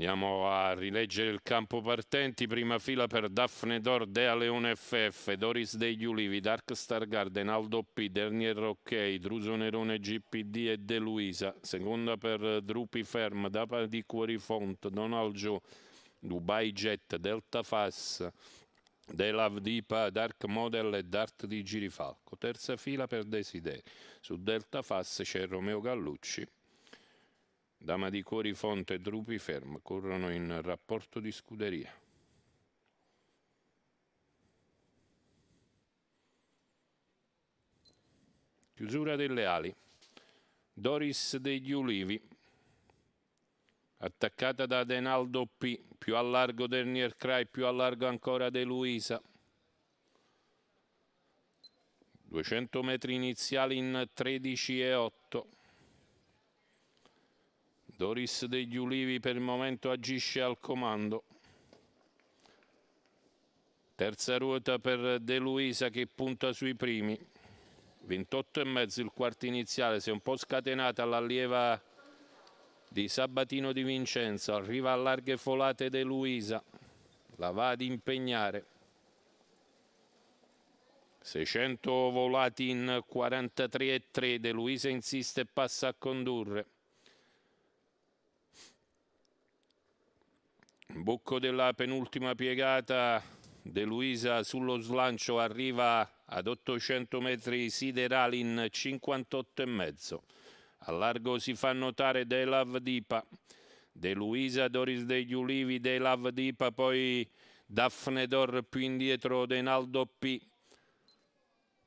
Andiamo a rileggere il campo partenti, prima fila per Daphne Dor, Dea Leone FF, Doris degli Ulivi, Dark Star Garden, Aldo P, Dernier Rocchei, Druso Nerone GPD e De Luisa, seconda per Drupi Ferm, Dapa di Cuorifont, Donald Joe, Dubai Jet, Delta Fass, De Delav Dipa, Dark Model e Dart di Girifalco, terza fila per Desideri, su Delta Fass c'è Romeo Gallucci Dama di Cuori, Fonte e Drupi ferma, corrono in rapporto di scuderia. Chiusura delle ali. Doris degli Ulivi, attaccata da Denaldo P, più a largo del Nier più a largo ancora De Luisa. 200 metri iniziali in 13 e 8. Doris degli Ulivi per il momento agisce al comando. Terza ruota per De Luisa che punta sui primi. 28 e mezzo il quarto iniziale, si è un po' scatenata l'allieva di Sabatino di Vincenzo, arriva a larghe folate De Luisa, la va ad impegnare. 600 volati in 43 e 3, De Luisa insiste e passa a condurre. Bucco della penultima piegata, De Luisa sullo slancio arriva ad 800 metri siderali in 58,5. A largo si fa notare De Lavdipa, De Luisa, Doris degli Ulivi, De Lavdipa, poi Daphne Dor più indietro, Denaldo P.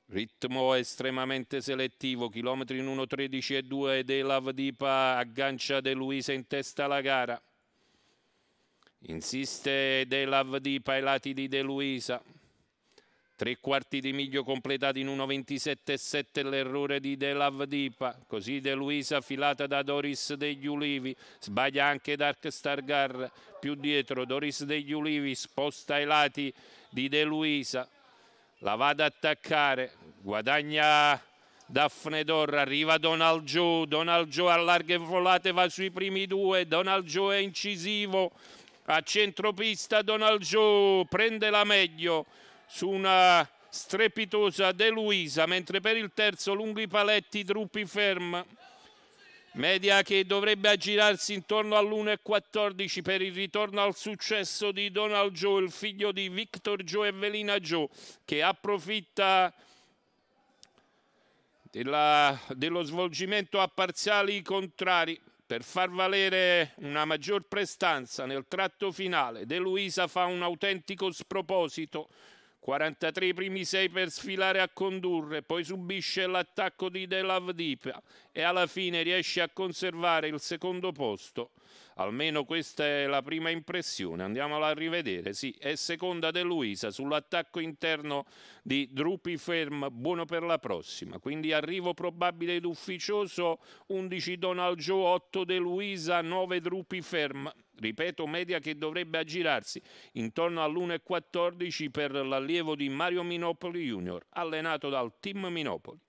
Ritmo estremamente selettivo, chilometri in 1.13 e 2, De Lavdipa aggancia De Luisa in testa alla gara. Insiste Delav di Pailati di De Luisa. Tre quarti di miglio completati in 1.27.7 l'errore di Delav Dipa, così De Luisa filata da Doris degli Ulivi, sbaglia anche Dark Star Gar. più dietro Doris degli Ulivi sposta ai lati di De Luisa, la va ad attaccare, guadagna Daphne Dor. arriva Donald Joe, Donald Joe allarga e volate va sui primi due, Donald Joe è incisivo, a centropista Donald Joe prende la meglio su una strepitosa De Luisa mentre per il terzo lunghi paletti Truppi ferma media che dovrebbe aggirarsi intorno all'1.14 per il ritorno al successo di Donald Joe il figlio di Victor Joe e Velina Joe che approfitta della, dello svolgimento a parziali contrari per far valere una maggior prestanza nel tratto finale, De Luisa fa un autentico sproposito 43 i primi 6 per sfilare a condurre, poi subisce l'attacco di Delavdipa e alla fine riesce a conservare il secondo posto. Almeno questa è la prima impressione, andiamola a rivedere. Sì, è seconda De Luisa sull'attacco interno di Drupi Ferm, buono per la prossima. Quindi arrivo probabile ed ufficioso, 11 Donald Joe, 8 De Luisa, 9 Drupi Ferm. Ripeto, media che dovrebbe aggirarsi intorno all'1,14 per l'allievo di Mario Minopoli Junior, allenato dal team Minopoli.